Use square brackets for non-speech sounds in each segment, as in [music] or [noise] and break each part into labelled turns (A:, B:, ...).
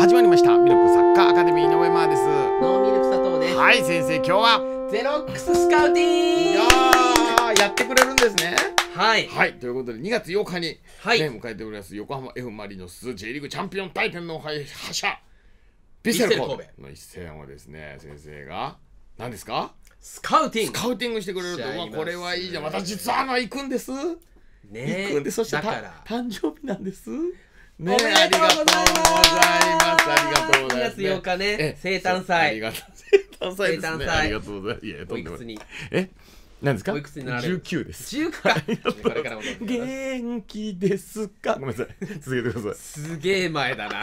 A: 始まりましたミルクサッカーアカデミーの上間ですのミルク佐藤ですはい先生今日はゼロックススカウティングやってくれるんですねはいはいということで2月8日に、ね、はい、迎えております横浜 F・ マリノス J リーグチャンピオン大天皇杯覇者ビセル神戸の一戦をですね先生が何ですかスカウティングスカウティングしてくれると、まあ、これはいいじゃんた実はあの行くんです
B: ね行くんでそして誕
A: 生日なんですね、おめでとうございます。ありがとうございます。2月8日ね、生誕祭。生
B: 誕祭ですね。ありがとうございます。いや、んで
A: ですかおいくつになられるです。十か [laughs] これからも元気ですかごめんなさい。続けてください。す
B: げえ前だな。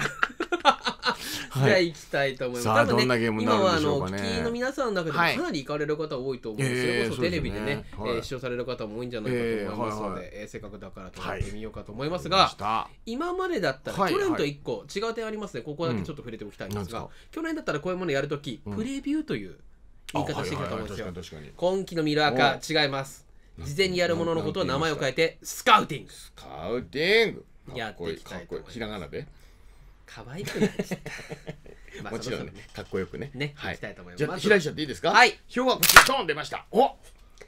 B: じゃあ行きたいと思います。はい、ね、どんなゲームになるんでしょうかね。今はあの、の皆さんの中でもかなり行かれる方多いと思うんですよ。それこそテレビでね、えー、ね、視聴される方も多いんじゃないかと思いますので、えー、はい、せ
A: っかくだからとや
B: ってみようかと思いますが、はい、今までだったら、去年と1個、違う点ありますね。ここだけちょっと触れておきたいんですが、うん、去年だったらこういうものやるとき、プレビューという言い方してきたと思うんですよ。今期のミラー化、違います。事前にやるもののことを名前を変えて、ス
A: カウティング。スカウティングやっていきこいいひらがなで可愛くない [laughs] もちろんねかっこよくねねはいいきたいと思いますじゃあ開いちゃっていいですかはい
B: 表はこちらドーン出ましたおは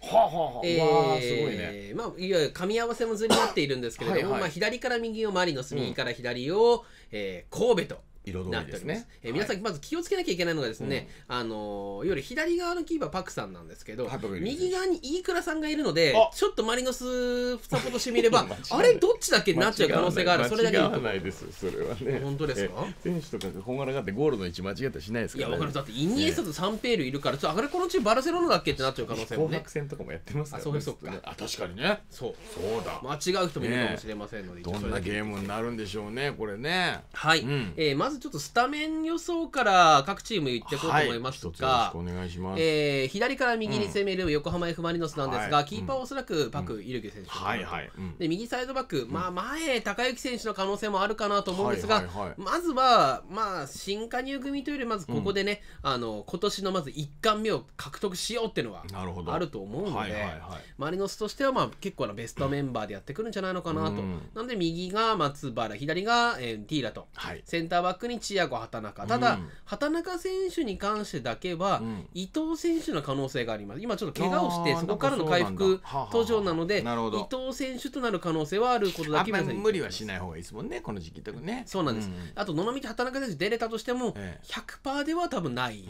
A: あ、はあはあえーわあすごいね
B: まあ、いわゆる噛み合わせも図になっているんですけれどもはいはいまあ、左から右をマリノス右から左を、えー神戸と
A: 彩りですね、えー、皆さん
B: まず気をつけなきゃいけないのがですね、うん、あのー、いわゆる左側のキーパーパクさんなんですけど、はい、右側に飯倉さんがいるのでちょっとマリノスサポートしてみれば [laughs] あれどっちだっけなっちゃう可能性があるそれだけ言
A: ないですそれはね本当ですか選手とか本柄があってゴールの位置間違ったりしないですから、ね、いや分かるだってイニエスタとサンペールいるからちょっとあれこのチームバルセロナだっけってなっちゃう可能性もね戦とかもやってますから、ね、あそうか、あ確かにねそうそうだ間違う人もいるかもしれませんので、ね、どんなゲームになるんでしょうねこれねはい、うん、えー、ま
B: まずちょっとスタメン予想から各チーム行っていこうと思いますが、は
A: い、え
B: ー、左から右に攻める横浜 F・ マリノスなんですが、うん、キーパーはおそらくパク・イルケ選手、はいはいうん、で右サイドバック、まあ、前、高幸選手の可能性もあるかなと思うんですが、はいはいはい、まずは、まあ、新加入組というよりまずここでね、うん、あの今年のまず1冠目を獲得しようっていうのはあると思うので、はいはいはい、マリノスとしては、まあ、結構なベストメンバーでやってくるんじゃないのかなと。なので右が松原左が、えー、ティーラと、はい、センターバッ逆にチアゴ畑中ただ、うん、畑中選手に関してだけは、うん、伊藤選手の可能性があります今ちょっと怪我をしてそこからの回復途上なので伊藤選手となる可能性はあることだけ無理はしない方がいいですもんねこの時期とかねそうなんです、うん、あと野々道畑中選手出れたとしても、ええ、100%では多分ない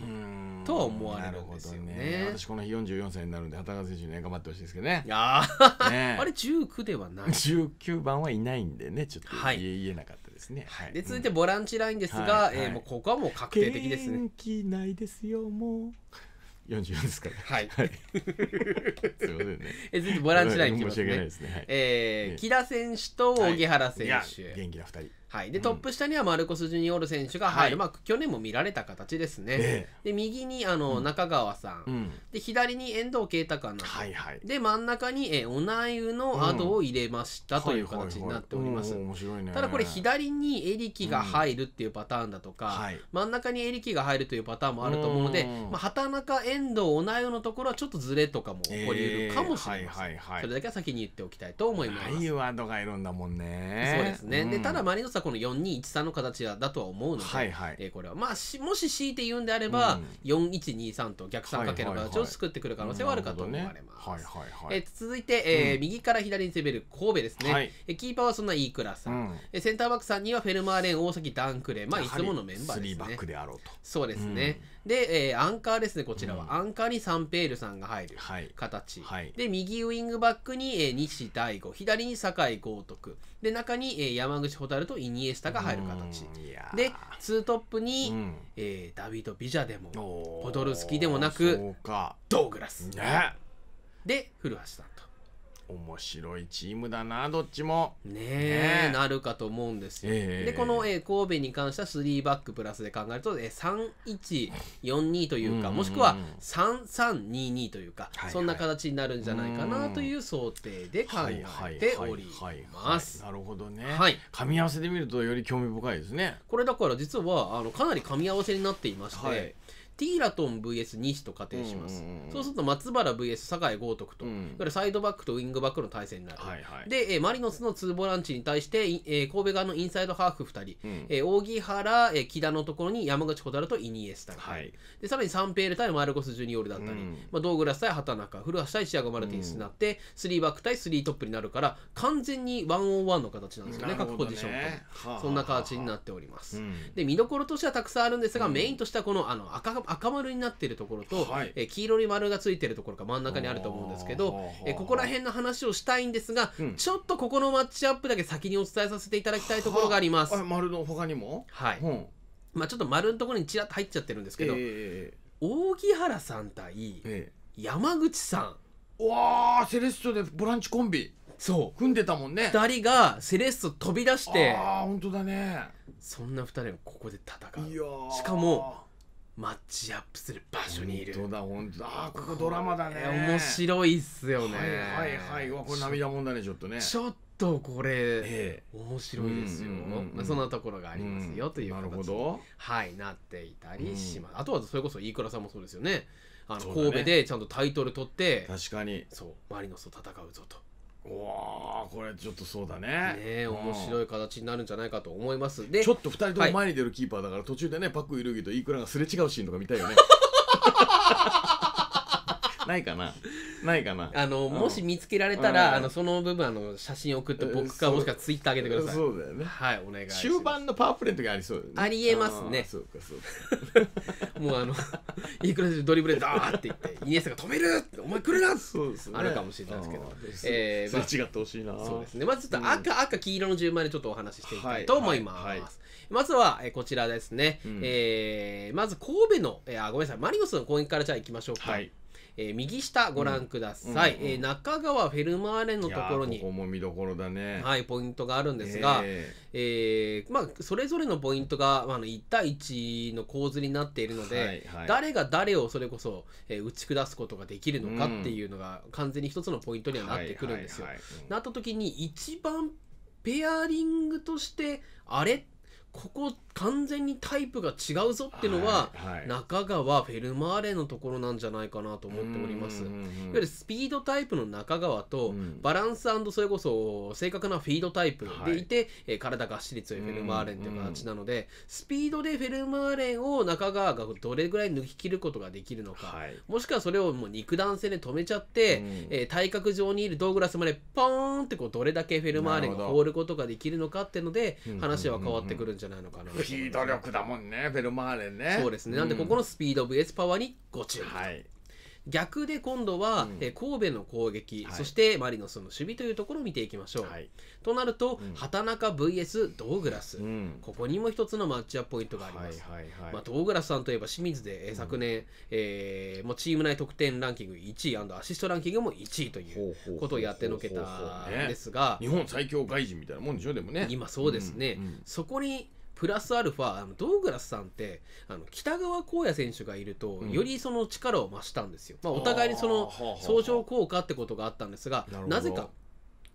B: とは思われるんですよね、ね、私
A: この日44歳になるんで畑中選手に、ね、頑張ってほしいですけどねいや、ね、[laughs] あ
B: れ19ではない
A: 19番はいないんでねちょっとはい、言え,、なかったですね。はい、で続いて
B: ボランチラインですが、はい、えー、もうここはもう確定的ですね。
A: 元気ないですよもう44ですから。はい。はい。[laughs] すみませんね。え、全然ボランチライン、ね、申し訳ないですね。はい、え
B: ー、ね、木田選手と荻原選手。はい、元気な2人。はい。で、トップ下にはマルコス・ジュニオール選手が入る。はい、まあ、去年も見られた形ですね。ねで、右に、あの、中川さん。うん、で、左に遠藤慶太かな。はいはい。で、真ん中に、えー、おなゆの後を入れましたという形になっております。ただこれ、左にエリキが入るっていうパターンだとか、うん、真ん中にエリキが入るというパターンもあると思うので、まあ、畑中遠年度同いのところはちょっとずれとかも起こりうるかもしれません、いそれだけは先に言っておきたいと思いますいうワードがいるんだもんねそうですね、うん、でただマリノスはこの4213の形だとは思うので、はいはい、えー、これはまあしもし強いて言うんであれば、うん、4123と逆三角形の形を作ってくる可能性はあるかと思われ
A: ます、え
B: 続いて、えー、うん、右から左に攻める神戸ですね、はい、えキーパーはそんな飯倉さん、うん、センターバックさんにはフェルマーレン大崎ダンクレまあいつものメンバーですねバックであろうとそうですね、で、えー、アンカーですね、こちらは。うん、アンカーにサンペールさんが入る形。はい、で、右ウイングバックに、えー、西大悟、左に酒井豪徳。で、中に、えー、山口蛍とイニエスタが入る形。で、
A: ツートップに、うん、えー、ダビド・ビジャでも、ポドルスキでもなく、ドーグラス。ね、で、古橋さんと。面白いチームだなどっちもねえ、ね、なるかと思うんですよ、えー、でこの、
B: えー、神戸に関しては3バックプラスで考えると、えー、3142というか、うんうん、もしくは3322というか、はいはい、そんな形になるんじゃないかなという想定で考えておりますなる
A: ほどね、はい、噛み合わせで見るとより興味深いです
B: ねこれだから実はあのかなり噛み合わせになっていまして、はいティーラトン VS 西と仮定します、うんうんうん、そうすると松原 VS 酒井豪徳と、うん、サイドバックとウイングバックの対戦になる、はいはい、で、えー、マリノスの2ボランチに対して、えー、神戸側のインサイドハーフ2人、うん、えー、扇原、えー、木田のところに山口小太郎とイニエスタが、はい、でさらにサンペール対マルコス・ジュニオルだったり、うん、まあ、ドーグラス対畑中古橋対シアゴ・マルティンスになって、うん、3バック対3トップになるから完全にワンオンワンの形なんですよね、ね、各ポジションと、そんな形になっております、うん、で見どころとしてはたくさんあるんですが、メインとしてはこのあの赤赤丸になっているところと、はい、え黄色に丸がついているところが真ん中にあると思うんですけど、えここら辺の話をしたいんですが、うん、ちょっとここのマッチアップだけ先にお伝えさせていただきたいところがあります。丸の他にもはい、うんまあ、ちょっと丸のところにちらっと入っちゃってるんですけど、
A: えー、扇原さん対山口さん、えー、わあセレッソでボランチコンビそう組んでたもんね2人がセレッソ飛び出してああ本当だねそんな2人をここで戦うしかもマッチアップする場所にいる本当だ本当だあここドラマだね面白いっすよねはいはいはいこれ涙もんだねちょっとねちょっとこれ、ええ、面白いですよ、まあそんなところがありますよ、という形になるほど、はい、なっていたりします、あとはそれこそ飯倉さんもそうですよねあの、神戸でちゃんとタイトル取って確かにそうマリノスと戦うぞとおこれ
B: ちょっとそうだね
A: ね面白
B: い形になるんじゃないかと思いますでちょっと2人とも前
A: に出るキーパーだから、はい、途中でねパック・イルギとイークラがすれ違うシーンとか見たいよね [laughs] ないかなないかなあの、もし見つけられたら、あのその部分あの写真送って僕かもしくはツイッター上げてくださいそうだよねはいお願いします終盤のパワープレイの時ありそうあ
B: りえますね、そうかそ
A: うかもうあの [laughs] いいクラスドリブルでダーって言ってイニエスタが止めるお前くれなそうですねあるかもしれないですけどすえーまあ違ってほしいなそうです
B: ねまずちょっと赤、赤黄色の順番でちょっとお話ししていきたいと思います、はいはいはいまずは、えこちらですね、うん、えー、まず神戸の、えー、あごめんなさいマリノスの攻演からじゃあいきましょうか、はいえー、右下ご覧ください、うんうんうん、えー、
A: 中川フェルマーレのところにここも見どころだね
B: はいポイントがあるんですが、えー、えー、まあ、それぞれのポイントが、まあ、1対1の構図になっているので、はいはい、誰が誰をそれこそ、えー、打ち下すことができるのかっていうのが、完全に一つのポイントにはなってくるんですよ、はいはいはいうん、なった時に一番ペアリングとしてあれってここ完全にタイプが違うぞっていうのは、い中川フェルマーレのところなんじゃないかなと思っておりますいわゆるスピードタイプの中川と、バランスそれこそ正確なフィードタイプでいて、体がっしり強いフェルマーレンという形なので、スピードでフェルマーレンを中川がどれぐらい抜き切ることができるのか、もしくはそれをもう肉弾戦で止めちゃって、体格上にいるドーグラスまでポーンってこうどれだけフェルマーレンが放ることができるのかっていうので話は変わってくるじゃないのか
A: な。ス [laughs] ピード力
B: だもんね、フェルマーレンね。そうですね。なんでここのスピード VS パワーにご注目。はい。逆で今度は、うん、え神戸の攻撃、はい、そしてマリノスの守備というところを見ていきましょう。はい、となると、うん、畑中 VS ドーグラス、うん、ここにも一つのマッチアップポイントがあります。
A: はいはいはい、まあ、ド
B: ーグラスさんといえば清水で、え昨年、えー、もうチーム内得点ランキング1位アシストランキングも1位ということをやってのけたんですが、日本最強外人みたいなもんでしょでもね今そうですね、そこにプラスアルファあのドーグラスさんってあの北川浩也選手がいると、うん、よりその力を増したんですよ、まあ、お互いにその相乗効果ってことがあったんですがなぜか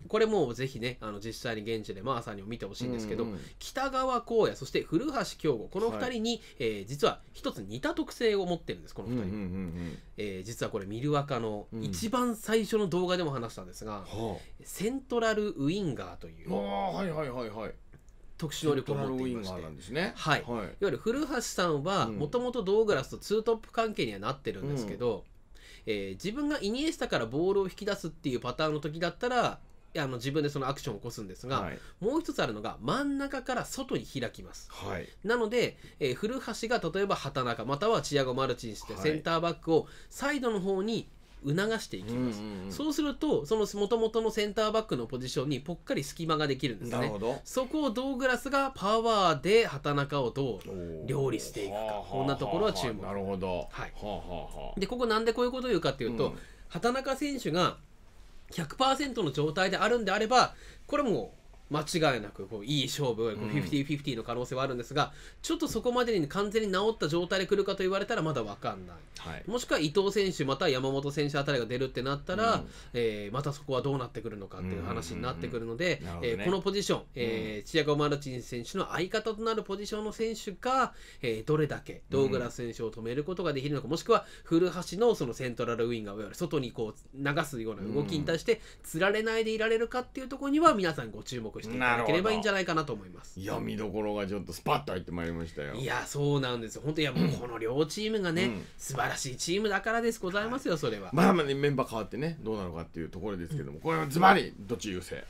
B: これもぜひね、あの実際に現地でマーサーにも見てほしいんですけど、うんうん、北川光也、そして古橋京吾、この2人に、はい、えー、実は一つ似た特性を持ってるんです、この2人。うんうんうんえー、実はこれ、ミルワカの一番最初の動画でも話したんですが、うん、セントラルウィンガーという、
A: はいはいはいはい、特殊能力を持っていましてです
B: ね、はい、はい、いわゆる古橋さんはもともとドーグラスとツートップ関係にはなってるんですけど、うん、えー、自分がイニエスタからボールを引き出すっていうパターンの時だったらあの自分でそのアクションを起こすんですが、はい、もう一つあるのが真ん中から外に開きます、はい、なので、えー、古橋が例えば畑中またはチアゴ・マルチンしてセンターバックをサイドの方に促していきます、そうするとその元々のセンターバックのポジションにぽっかり隙間ができるんですねそこをドーグラスがパワーで畑中をどう料理し
A: ていくかこんなところは注目なるほど、は
B: いでここなんでこういうことを言うかっていうと、うん、畑中選手が100%の状態であるんであればこれもう間違いなくこういい勝負50-50の可能性はあるんですが、ちょっとそこまでに完全に治った状態で来るかと言われたらまだ分かんない、はい、もしくは伊藤選手また山本選手あたりが出るってなったら、うん、えー、またそこはどうなってくるのかっていう話になってくるので、このポジション、えーチアゴ・マルチン選手の相方となるポジションの選手が、えー、どれだけドーグラス選手を止めることができるのか、もしくは古橋のそのセントラル
A: ウィンガー外にこう流すような動きに対してつられ
B: ないでいられるかっていうところには皆さんご注目していただければいいんじゃないかなと思
A: いますいや見どころがちょっとスパッと入ってまいりましたよいや
B: そうなんです本当いやもうこの両チームがね、うん、素晴らしいチームだからですございますよ、そ
A: れはまあまあ、ね、メンバー変わってねどうなのかっていうところですけども、これはズバリどっち優勢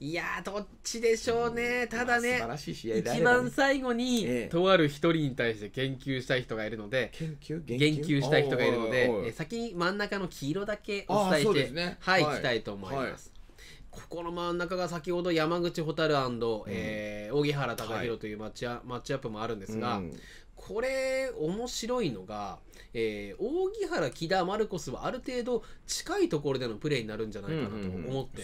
A: い
B: やどっちでしょうね、ただね、まあ、一番最後に、え
A: えとある一人に対して研究したい人がいるので研究したい人がいるので
B: 先に真ん中の黄色だけお伝えして、ね、はい、はい、きたいと思います。はいここの真ん中が先ほど山口蛍、うんえー、荻原貴弘というマッチア,、ッチアップもあるんですが、うん、これ面白いのが、えー、扇原、木田、マルコスはある程度近いところでのプレーになるんじゃないかなと思って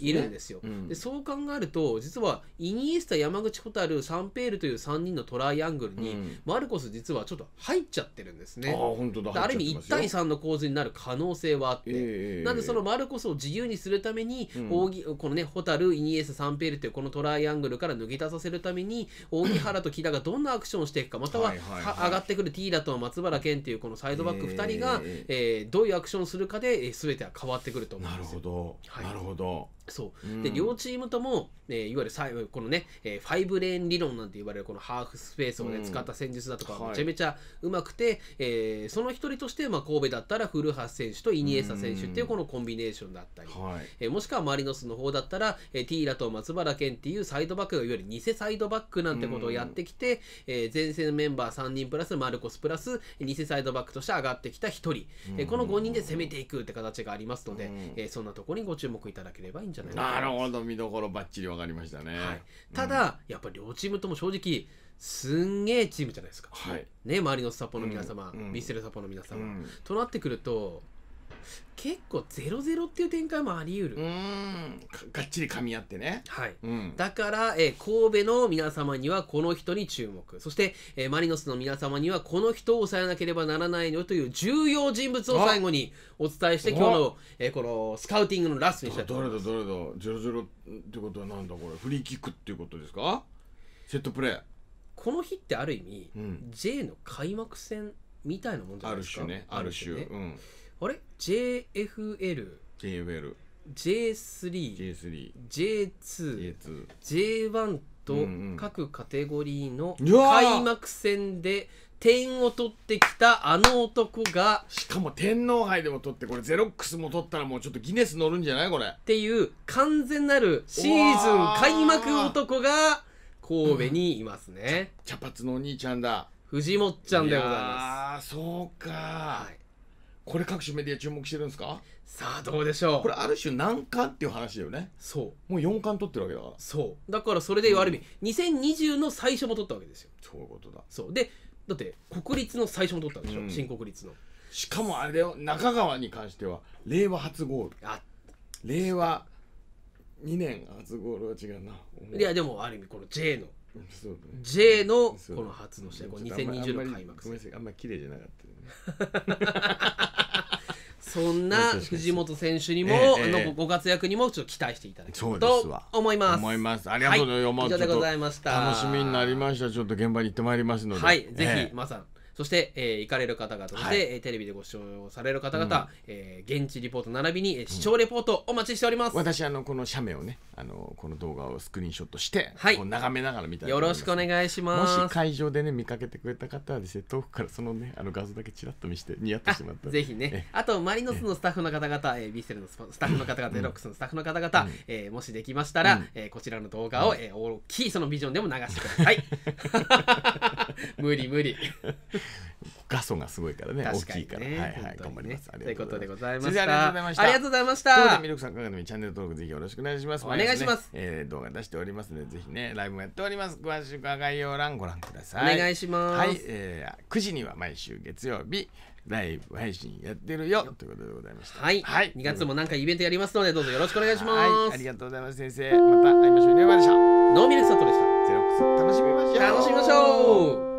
B: いるんですよ。でそう考えると実はイニエスタ、山口蛍、サンペールという3人のトライアングルに、うん、マルコス実はちょっと入っちゃってるんですね。あ本当だある意味1対3の構図になる可能性はあって、えー、なんでそのマルコスを自由にするために、うん、扇このね蛍、イニエスタ、サンペールというこのトライアングルから抜け出させるために扇原と木田がどんなアクションをしていくかまたは上がってくるティーラと松原健っていうこのサイドバック2人が、えー、えー、どういうアクションするかで、えー、全ては変わってくると思うんすなるほど、はい、なるほどそう、うん、で両チームとも、えー、いわゆるこのね、えー、ファイブレーン理論なんて言われるこのハーフスペースをね、うん、使った戦術だとかめちゃめちゃうまくて、はい、えー、その一人として、まあ、神戸だったら古橋選手とイニエスタ選手っていうこのコンビネーションだったり、うんはい、えー、もしくはマリノスの方だったら、えー、ティーラと松原健っていうサイドバックがいわゆる偽サイドバックなんてことをやってきて、うん、えー、前線メンバー3人プラスマルコスプラス偽サイドバックとして上がってきた1人、うん、えー、この5人で攻めていくって形がありますので、うん、えー、そんなところにご注目いただければいいんじゃないですか。じゃないかなる
A: ほど見どころばっちり分かりましたね、はい、ただ、やっぱり両チームとも正直すんげえチーム
B: じゃないですか、はい、ね、周りのサポの皆様、うん、ヴィッルサポの皆様、となってくると結構0-0っていう展開もあり得るうんがっちり噛み合ってねはい、うん、だから、えー、神戸の皆様にはこの人に注目そして、えー、マリノスの皆様にはこの人を抑えなければならないのという重要人物を最後にお伝えして今日の、
A: えー、このスカウティングのラストにしたいと思いますどれだどれだ0-0ってことはなんだこれフリーキックっていうことですかセットプレーこの日ってある意味、うん、J の開幕戦みたいなもんじゃないですかある種ねある種ね、うんあれ
B: ?JFL。JFL。J3、J2、J2 J1 と各カテゴリーの開幕戦
A: で点を取ってきたあの男がしかも天皇杯でも取ってこれゼロックスも取ったらもうちょっとギネス乗るんじゃないこれっていう完全なるシーズン開幕男が神戸にいますね、うん、茶髪のお兄ちゃんだ藤本ちゃんでございますああそうか、はいこれ各種メディア注目してるんですかさあどうでしょうこれある種難関っていう話だよねそうもう4冠取ってるわけだからそ
B: うだからそれである意味、うん、2020の最初も取ったわけですよそういうことだ
A: そうでだって国立の最初も取ったんでしょ、うん、新国立のしかもあれだよ中川に関しては令和初ゴールあ令和2年初ゴールは違うないやでもある意味この J のね、J のこの初の試合、この2020の開幕戦。あんまり綺麗じゃなかった、ね、[laughs]
B: な藤本選手にも、のご活躍にもちょっと期待していただきたいと思い
A: ます思いますありがとうございます、はい、以上でございました楽しみになりましたちょっと現場に行ってまいりますのではい、ぜひ、えー、ま
B: さんそして、えー、行かれる方々、そして、はい、テレビでご視聴される方々、うん、
A: えー、現地リポート並びに、視聴レポートお待ちしております。私、あの、この写メをね、あの、この動画をスクリーンショットして、はい、眺めながら見たいよろしくお願いします。もし会場でね、見かけてくれた方はですね、遠くからそのね、あの画像だけちらっと見して、似合ってしまったぜひね、あと、マリノス
B: のスタッフの方々、えー、ビッセルのスタッフの方々、エロックスのスタッフの方々、うん、えー、もしできましたら、うん、えー、こちらの動画を、えー、大きいそのビジョンでも流してください。[laughs] [laughs] 無理無理。画素が
A: すごいからね、ね、大きいから、はいはい頑張ります、ね、ということでございましたありがとうございましたありがとうございましたミルクさんかがのチャンネル登録ぜひよろしくお願いしますお願いします、ね、えー、動画出しておりますのでぜひねライブもやっております詳しくは概要欄ご覧くださいお願いしますはい、えー、9時には毎週月曜日ライブ配信やってるよということでございましたはい、はい、2月もなんかイベントやりますのでどうぞよろしくお願いします、はい、ありがとうございます先生また会いましょうねおでしたノーミルクさんとでしたゼロックス楽しみましょう楽しみましょう